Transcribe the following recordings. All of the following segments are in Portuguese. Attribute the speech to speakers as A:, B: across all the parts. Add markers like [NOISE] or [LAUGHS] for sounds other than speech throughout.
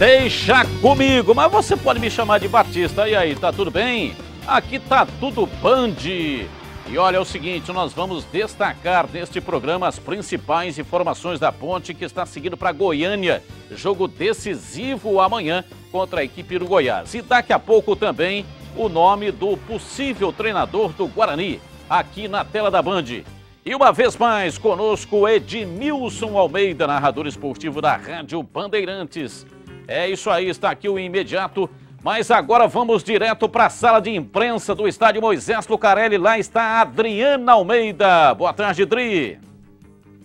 A: Deixa comigo, mas você pode me chamar de Batista. E aí, tá tudo bem? Aqui tá tudo Band. E olha é o seguinte, nós vamos destacar neste programa as principais informações da Ponte que está seguindo para Goiânia. Jogo decisivo amanhã contra a equipe do Goiás. E daqui a pouco também o nome do possível treinador do Guarani, aqui na tela da Band. E uma vez mais conosco Edmilson Almeida, narrador esportivo da Rádio Bandeirantes. É isso aí, está aqui o imediato. Mas agora vamos direto para a sala de imprensa do estádio Moisés Lucarelli. Lá está a Adriana Almeida. Boa tarde, Dri.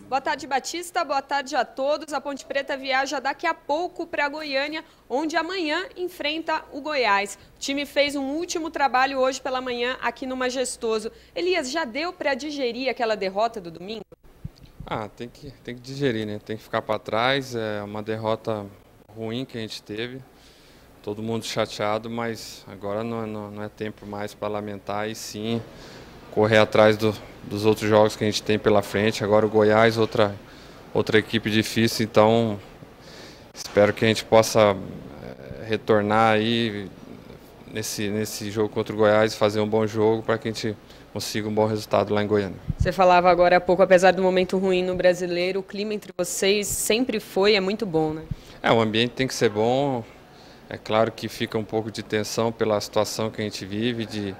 B: Boa tarde, Batista. Boa tarde a todos. A Ponte Preta viaja daqui a pouco para Goiânia, onde amanhã enfrenta o Goiás. O time fez um último trabalho hoje pela manhã aqui no Majestoso. Elias, já deu para digerir aquela derrota do domingo?
C: Ah, tem que, tem que digerir, né? Tem que ficar para trás. É uma derrota ruim que a gente teve. Todo mundo chateado, mas agora não, é, não, não é tempo mais para lamentar e sim correr atrás do, dos outros jogos que a gente tem pela frente. Agora o Goiás, outra, outra equipe difícil, então espero que a gente possa eh, retornar aí nesse, nesse jogo contra o Goiás, fazer um bom jogo para que a gente consiga um bom resultado lá em Goiânia.
B: Você falava agora há pouco, apesar do momento ruim no brasileiro, o clima entre vocês sempre foi, é muito bom, né?
C: É, o ambiente tem que ser bom. É claro que fica um pouco de tensão pela situação que a gente vive, de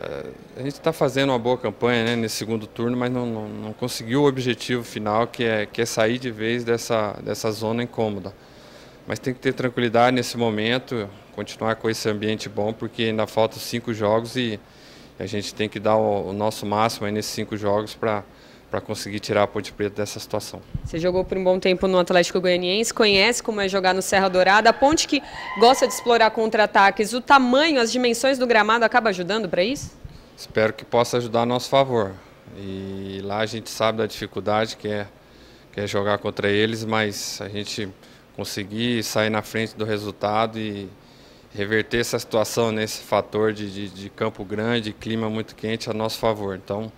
C: eh, a gente está fazendo uma boa campanha né, nesse segundo turno, mas não, não, não, conseguiu o objetivo final, que é, que é sair de vez dessa, dessa zona incômoda. Mas tem que ter tranquilidade nesse momento, continuar com esse ambiente bom, porque ainda faltam cinco jogos e a gente tem que dar o, o nosso máximo aí nesses cinco jogos para para conseguir tirar a Ponte Preta dessa situação.
B: Você jogou por um bom tempo no Atlético Goianiense, conhece como é jogar no Serra Dourada. A Ponte que gosta de explorar contra-ataques, o tamanho, as dimensões do gramado acaba ajudando para isso?
C: Espero que possa ajudar a nosso favor. E lá a gente sabe da dificuldade que é, que é jogar contra eles, mas a gente conseguir sair na frente do resultado e reverter essa situação nesse fator de, de, de, campo grande, clima muito quente a nosso favor. Então,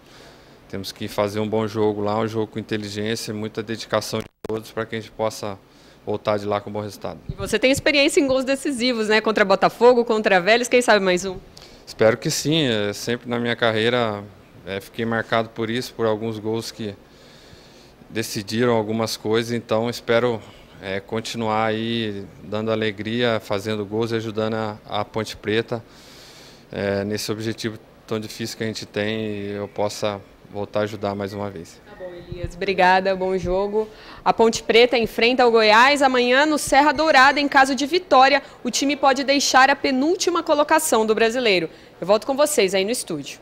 C: temos que fazer um bom jogo lá, um jogo com inteligência, muita dedicação de todos para que a gente possa voltar de lá com um bom resultado.
B: E você tem experiência em gols decisivos, né? Contra Botafogo, contra Vélez, quem sabe mais um?
C: Espero que sim. É, sempre na minha carreira é, fiquei marcado por isso, por alguns gols que decidiram algumas coisas. Então, espero é, continuar aí dando alegria, fazendo gols e ajudando a, a Ponte Preta é, nesse objetivo tão difícil que a gente tem e eu possa voltar a ajudar mais uma vez. Tá bom,
B: Elias. Obrigada, bom jogo. A Ponte Preta enfrenta o Goiás amanhã no Serra Dourada. Em caso de vitória, o time pode deixar a penúltima colocação do brasileiro. Eu volto com vocês aí no estúdio.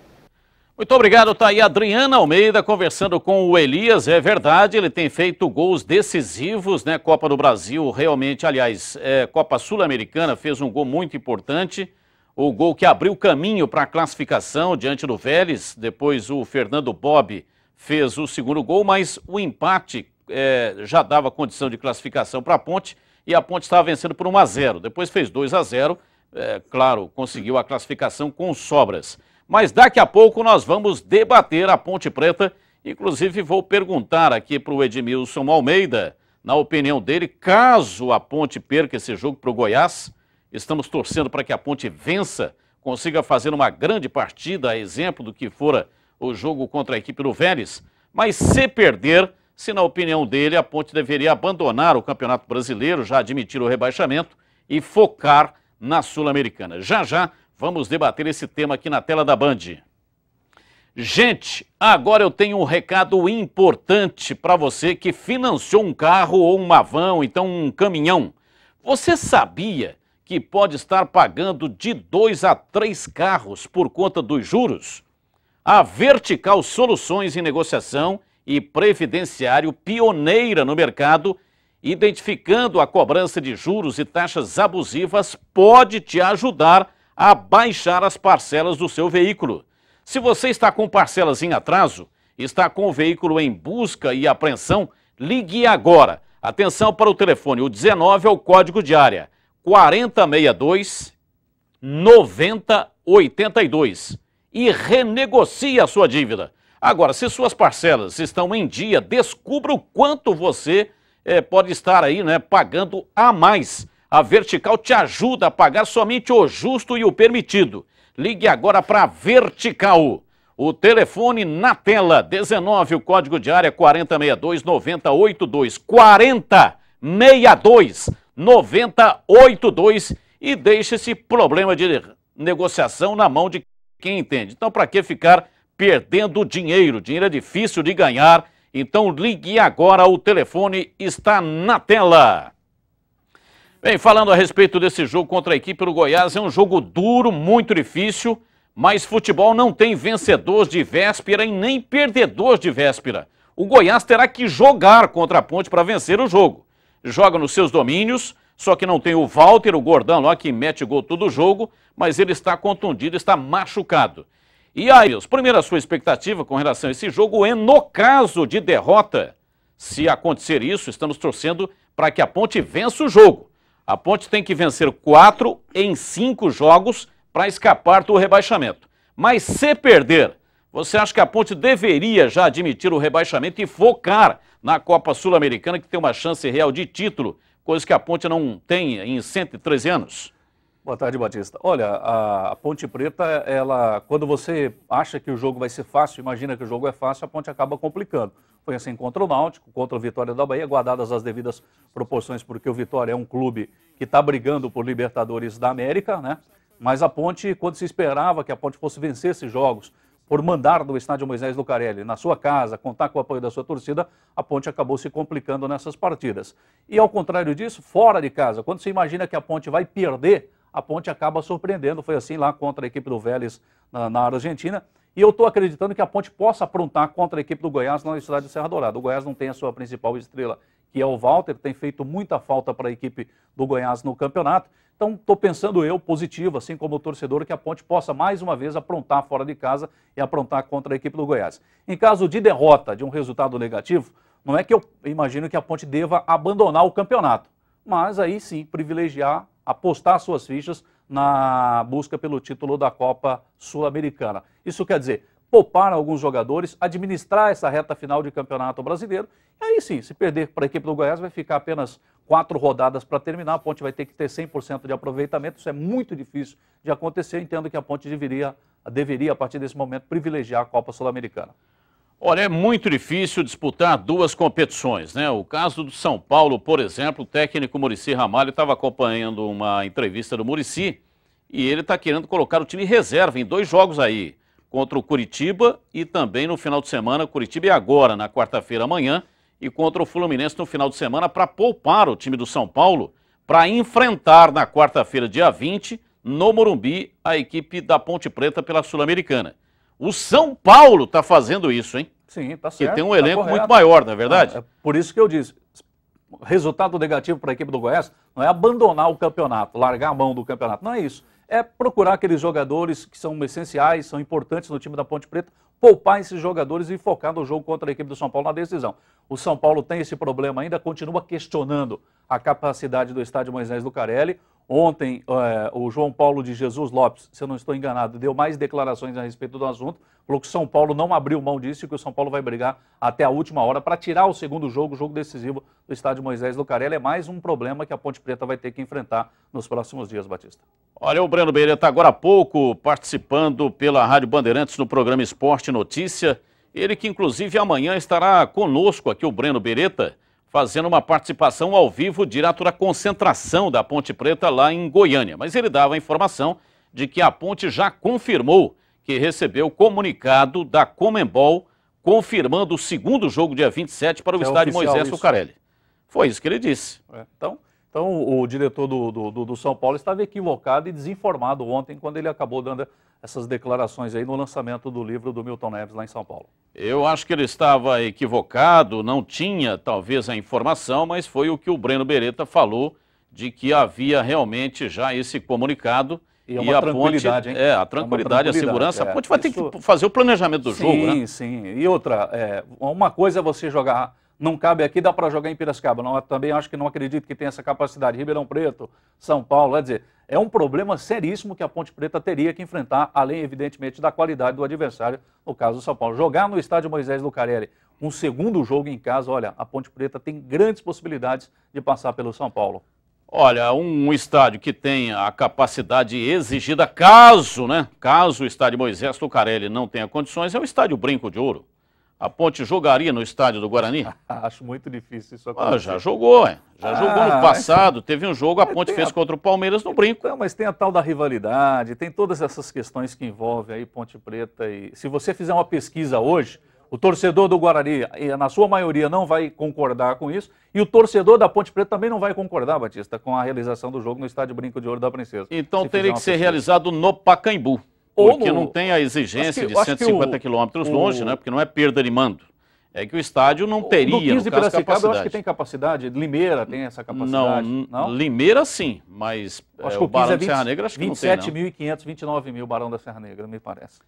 A: Muito obrigado, tá aí Adriana Almeida conversando com o Elias. É verdade, ele tem feito gols decisivos, né? Copa do Brasil, realmente, aliás, é, Copa Sul-Americana fez um gol muito importante. O gol que abriu caminho para a classificação diante do Vélez. Depois o Fernando Bob fez o segundo gol, mas o empate é, já dava condição de classificação para a Ponte e a Ponte estava vencendo por 1 a 0. Depois fez 2 a 0. É, claro, conseguiu a classificação com sobras. Mas daqui a pouco nós vamos debater a Ponte Preta. Inclusive, vou perguntar aqui para o Edmilson Almeida, na opinião dele, caso a Ponte perca esse jogo para o Goiás, estamos torcendo para que a Ponte vença, consiga fazer uma grande partida, a exemplo do que fora o jogo contra a equipe do Vélez. Mas se perder, se na opinião dele a Ponte deveria abandonar o Campeonato Brasileiro, já admitir o rebaixamento e focar na Sul-Americana. Já já Vamos debater esse tema aqui na tela da Band. Gente, agora eu tenho um recado importante para você que financiou um carro ou uma van, ou então um caminhão. Você sabia que pode estar pagando de dois a três carros por conta dos juros? A Vertical Soluções em Negociação e Previdenciário, pioneira no mercado, identificando a cobrança de juros e taxas abusivas, pode te ajudar a a baixar as parcelas do seu veículo. Se você está com parcelas em atraso, está com o veículo em busca e apreensão, ligue agora. Atenção para o telefone, o 19 é o código de área, 4062 9082 e renegocie a sua dívida. Agora, se suas parcelas estão em dia, descubra o quanto você é, pode estar aí né, pagando a mais. A Vertical te ajuda a pagar somente o justo e o permitido. Ligue agora para a Vertical. O telefone na tela, 19, o código de área 4062 9082 4062 9082 e deixe esse problema de negociação na mão de quem entende. Então, para que ficar perdendo dinheiro? Dinheiro é difícil de ganhar. Então, ligue agora, o telefone está na tela. Bem, falando a respeito desse jogo contra a equipe do Goiás, é um jogo duro, muito difícil, mas futebol não tem vencedores de véspera e nem perdedores de véspera. O Goiás terá que jogar contra a Ponte para vencer o jogo. Joga nos seus domínios, só que não tem o Walter, o gordão lá que mete gol todo o jogo, mas ele está contundido, está machucado. E aí, os primeira sua expectativa com relação a esse jogo é no caso de derrota. Se acontecer isso, estamos torcendo para que a Ponte vença o jogo a Ponte tem que vencer quatro em cinco jogos para escapar do rebaixamento. Mas se perder, você acha que a Ponte deveria já admitir o rebaixamento e focar na Copa Sul-Americana, que tem uma chance real de título, coisa que a Ponte não
D: tem em 113 anos? Boa tarde, Batista. Olha, a Ponte Preta, ela, quando você acha que o jogo vai ser fácil, imagina que o jogo é fácil, a Ponte acaba complicando. Foi assim contra o Náutico, contra o Vitória da Bahia, guardadas as devidas proporções, porque o Vitória é um clube que está brigando por Libertadores da América, né? Mas a Ponte, quando se esperava que a Ponte fosse vencer esses jogos, por mandar do estádio Moisés Lucarelli na sua casa, contar com o apoio da sua torcida, a Ponte acabou se complicando nessas partidas. E ao contrário disso, fora de casa, quando se imagina que a Ponte vai perder a Ponte acaba surpreendendo. Foi assim lá contra a equipe do Vélez na, na Argentina. E eu estou acreditando que a Ponte possa aprontar contra a equipe do Goiás na cidade de Serra Dourada. O Goiás não tem a sua principal estrela, que é o Walter, tem feito muita falta para a equipe do Goiás no campeonato. Então, estou pensando eu, positivo, assim como o torcedor, que a Ponte possa mais uma vez aprontar fora de casa e aprontar contra a equipe do Goiás. Em caso de derrota, de um resultado negativo, não é que eu imagino que a Ponte deva abandonar o campeonato, mas aí sim privilegiar apostar suas fichas na busca pelo título da Copa Sul-Americana. Isso quer dizer poupar alguns jogadores, administrar essa reta final de Campeonato Brasileiro. E aí sim, se perder para a equipe do Goiás, vai ficar apenas quatro rodadas para terminar. A Ponte vai ter que ter 100% de aproveitamento. Isso é muito difícil de acontecer. entendo que a Ponte deveria, deveria, a partir desse momento, privilegiar a Copa Sul-Americana. Olha, é muito difícil
A: disputar duas competições, né? O caso do São Paulo, por exemplo, o técnico Murici Ramalho estava acompanhando uma entrevista do Murici e ele está querendo colocar o time reserva em dois jogos aí, contra o Curitiba e também no final de semana, Curitiba e agora, na quarta-feira amanhã, e contra o Fluminense no final de semana para poupar o time do São Paulo para enfrentar na quarta-feira, dia 20, no Morumbi, a equipe da Ponte Preta pela Sul-Americana. O São Paulo está fazendo isso, hein?
D: Sim, está certo. Que tem um tá elenco tá muito maior, não é verdade? É, é por isso que eu disse, resultado negativo para a equipe do Goiás não é abandonar o campeonato, largar a mão do campeonato, não é isso. É procurar aqueles jogadores que são essenciais, são importantes no time da Ponte Preta, poupar esses jogadores e focar no jogo contra a equipe do São Paulo na decisão. O São Paulo tem esse problema ainda, continua questionando a capacidade do estádio Moisés Lucarelli. Ontem, eh, o João Paulo de Jesus Lopes, se eu não estou enganado, deu mais declarações a respeito do assunto, falou que o São Paulo não abriu mão disso e que o São Paulo vai brigar até a última hora para tirar o segundo jogo, o jogo decisivo do estádio Moisés Lucarelli. É mais um problema que a Ponte Preta vai ter que enfrentar nos próximos dias, Batista.
A: Olha, o Breno Beira está agora há pouco participando pela Rádio Bandeirantes no programa Esporte Notícia. Ele que, inclusive, amanhã estará conosco aqui, o Breno Beretta, fazendo uma participação ao vivo direto da concentração da Ponte Preta lá em Goiânia. Mas ele dava a informação de que a ponte já confirmou que recebeu comunicado da Comembol confirmando o segundo jogo dia 27 para o é estádio Moisés Sucarelli.
D: Foi isso que ele disse. É. Então, então o diretor do, do, do São Paulo estava equivocado e desinformado ontem quando ele acabou dando essas declarações aí no lançamento do livro do Milton Neves lá em São Paulo.
A: Eu acho que ele estava equivocado, não tinha talvez a informação, mas foi o que o Breno Beretta falou de que havia realmente já esse comunicado. E, é e a ponte, hein? É, a tranquilidade, é tranquilidade a segurança. É. A ponte vai Isso... ter que
D: fazer o planejamento do sim, jogo, né? Sim, sim. E outra, é, uma coisa é você jogar não cabe aqui, dá para jogar em Piracicaba. Não, também acho que não acredito que tenha essa capacidade. Ribeirão Preto, São Paulo, quer é dizer, é um problema seríssimo que a Ponte Preta teria que enfrentar, além, evidentemente, da qualidade do adversário, no caso do São Paulo. Jogar no estádio Moisés Lucarelli um segundo jogo em casa, olha, a Ponte Preta tem grandes possibilidades de passar pelo São Paulo. Olha,
A: um estádio que tenha a capacidade exigida, caso, né, caso o estádio Moisés Lucarelli não tenha condições, é o estádio Brinco de Ouro a Ponte jogaria no estádio do
D: Guarani? [LAUGHS] Acho muito difícil isso acontecer. Ah, já jogou, hein? Já ah, jogou no ah, passado. [LAUGHS] Teve um jogo, a é, Ponte fez a... contra o Palmeiras no brinco. Não, mas tem a tal da rivalidade, tem todas essas questões que envolvem aí Ponte Preta. E se você fizer uma pesquisa hoje, o torcedor do Guarani, na sua maioria, não vai concordar com isso. E o torcedor da Ponte Preta também não vai concordar, Batista, com a realização do jogo no estádio Brinco de Ouro da Princesa. Então teria que ser pesquisa.
A: realizado no Pacaembu. Porque que não tem a exigência que, de 150 quilômetros longe, o... né? Porque não é perda de mando. É que o estádio não teria, no 15 no de caso, capacidade. eu acho que
D: tem capacidade. Limeira tem essa capacidade, não? não?
A: Limeira sim, mas acho é, que o, o Barão é da Serra Negra acho 27, que
D: não tem, não. mil Barão da Serra Negra, me parece.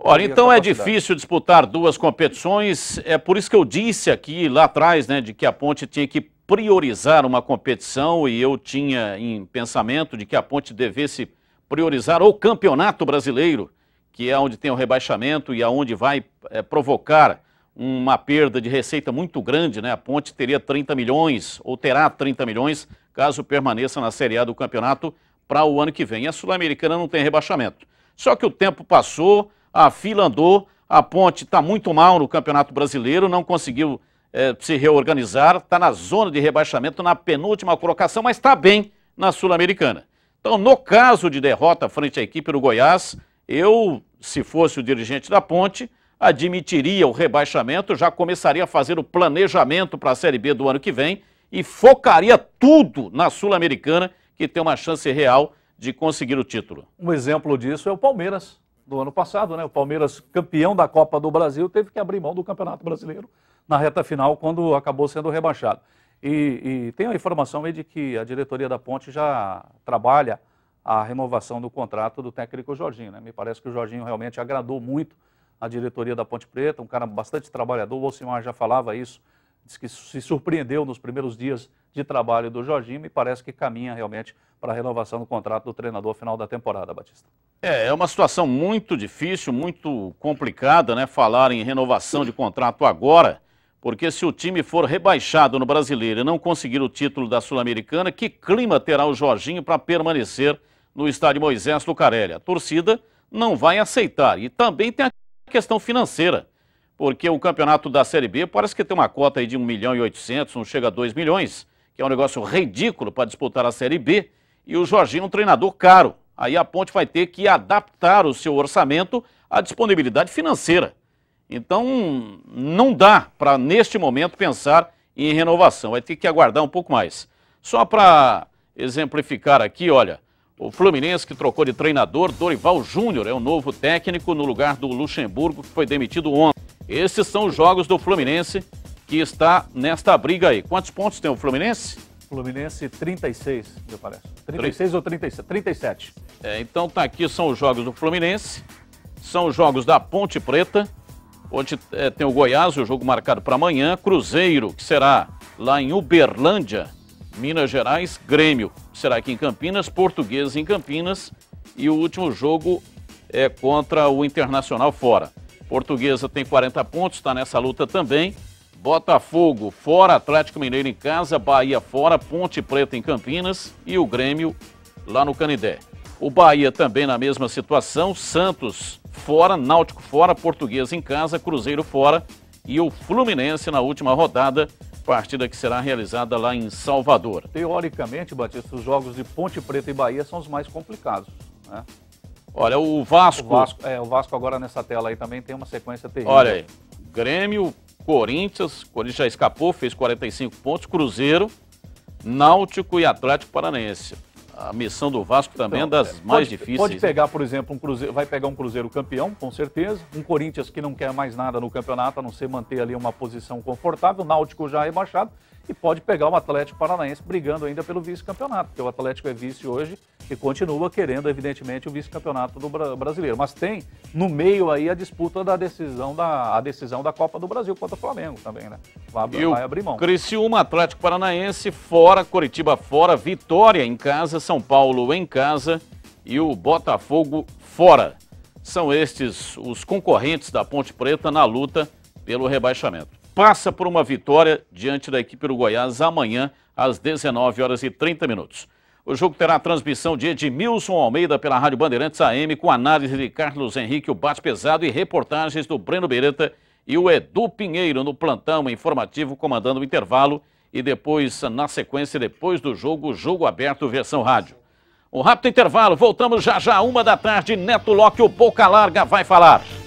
D: Ora, então é difícil
A: disputar duas competições. É por isso que eu disse aqui lá atrás, né, de que a Ponte tinha que priorizar uma competição e eu tinha em pensamento de que a Ponte devesse priorizar o Campeonato Brasileiro, que é onde tem o rebaixamento e aonde é vai é, provocar uma perda de receita muito grande, né? A Ponte teria 30 milhões ou terá 30 milhões caso permaneça na Série A do campeonato para o ano que vem. A Sul-Americana não tem rebaixamento. Só que o tempo passou, a fila andou, a Ponte está muito mal no Campeonato Brasileiro, não conseguiu é, se reorganizar, está na zona de rebaixamento, na penúltima colocação, mas está bem na Sul-Americana. Então, no caso de derrota frente à equipe do Goiás, eu, se fosse o dirigente da Ponte, admitiria o rebaixamento, já começaria a fazer o planejamento para a Série B do ano que vem e focaria tudo na Sul-Americana, que tem uma chance real de conseguir o título.
D: Um exemplo disso é o Palmeiras, do ano passado, né? O Palmeiras, campeão da Copa do Brasil, teve que abrir mão do Campeonato Brasileiro na reta final, quando acabou sendo rebaixado. E, e tem a informação aí de que a diretoria da Ponte já trabalha a renovação do contrato do técnico Jorginho. Né? Me parece que o Jorginho realmente agradou muito a diretoria da Ponte Preta, um cara bastante trabalhador. O Alcimar já falava isso, disse que se surpreendeu nos primeiros dias de trabalho do Jorginho e parece que caminha realmente para a renovação do contrato do treinador final da temporada, Batista.
A: É, é uma situação muito difícil, muito complicada, né? Falar em renovação de contrato agora porque se o time for rebaixado no Brasileiro e não conseguir o título da Sul-Americana, que clima terá o Jorginho para permanecer no estádio Moisés Lucarelli? A torcida não vai aceitar. E também tem a questão financeira, porque o campeonato da Série B parece que tem uma cota aí de 1 milhão e 800, não chega a 2 milhões, que é um negócio ridículo para disputar a Série B. E o Jorginho é um treinador caro. Aí a Ponte vai ter que adaptar o seu orçamento à disponibilidade financeira. Então, não dá para, neste momento, pensar em renovação. Vai ter que aguardar um pouco mais. Só para exemplificar aqui, olha, o Fluminense que trocou de treinador, Dorival Júnior é o novo técnico no lugar do Luxemburgo, que foi demitido ontem. Esses são os jogos do Fluminense que está nesta briga aí. Quantos pontos tem o Fluminense?
D: Fluminense 36, me parece. 36 30. ou 37? 37.
A: É, então tá aqui são os jogos do Fluminense, são os jogos da Ponte Preta, onde é, tem o Goiás, o jogo marcado para amanhã, Cruzeiro, que será lá em Uberlândia, Minas Gerais, Grêmio, que será aqui em Campinas, Portuguesa em Campinas, e o último jogo é contra o Internacional fora. Portuguesa tem 40 pontos, está nessa luta também. Botafogo fora, Atlético Mineiro em casa, Bahia fora, Ponte Preta em Campinas e o Grêmio lá no Canidé. O Bahia também na mesma situação, Santos fora, Náutico fora, Português em casa, Cruzeiro fora e o Fluminense na última rodada, partida que será realizada lá em Salvador.
D: Teoricamente, Batista, os jogos de Ponte Preta e Bahia são os mais complicados, né?
A: Olha, o Vasco... O Vasco,
D: é, o Vasco agora nessa tela aí também tem uma sequência terrível. Olha aí,
A: Grêmio, Corinthians, Corinthians já escapou, fez 45 pontos, Cruzeiro, Náutico e Atlético Paranaense a missão do Vasco também é então, é das mais difíceis. Pode né?
D: pegar, por exemplo, um Cruzeiro, vai pegar um Cruzeiro campeão, com certeza, um Corinthians que não quer mais nada no campeonato, a não ser manter ali uma posição confortável, Náutico já rebaixado, baixado e pode pegar o Atlético Paranaense brigando ainda pelo vice-campeonato, porque o Atlético é vice hoje e continua querendo, evidentemente, o vice-campeonato do brasileiro. Mas tem no meio aí a disputa da decisão da, a decisão da Copa do Brasil contra o Flamengo também, né? Vai, vai abrir mão.
A: Criciúma, Atlético Paranaense fora, Curitiba fora, Vitória em casa, São Paulo em casa e o Botafogo fora. São estes os concorrentes da Ponte Preta na luta pelo rebaixamento passa por uma vitória diante da equipe do Goiás amanhã às 19 horas e 30 minutos. O jogo terá transmissão de Edmilson Almeida pela Rádio Bandeirantes AM com análise de Carlos Henrique, o bate pesado e reportagens do Breno Beretta e o Edu Pinheiro no plantão informativo comandando o intervalo e depois, na sequência, depois do jogo, jogo aberto versão rádio. Um rápido intervalo, voltamos já já, uma da tarde, Neto Locke, o Boca Larga vai falar.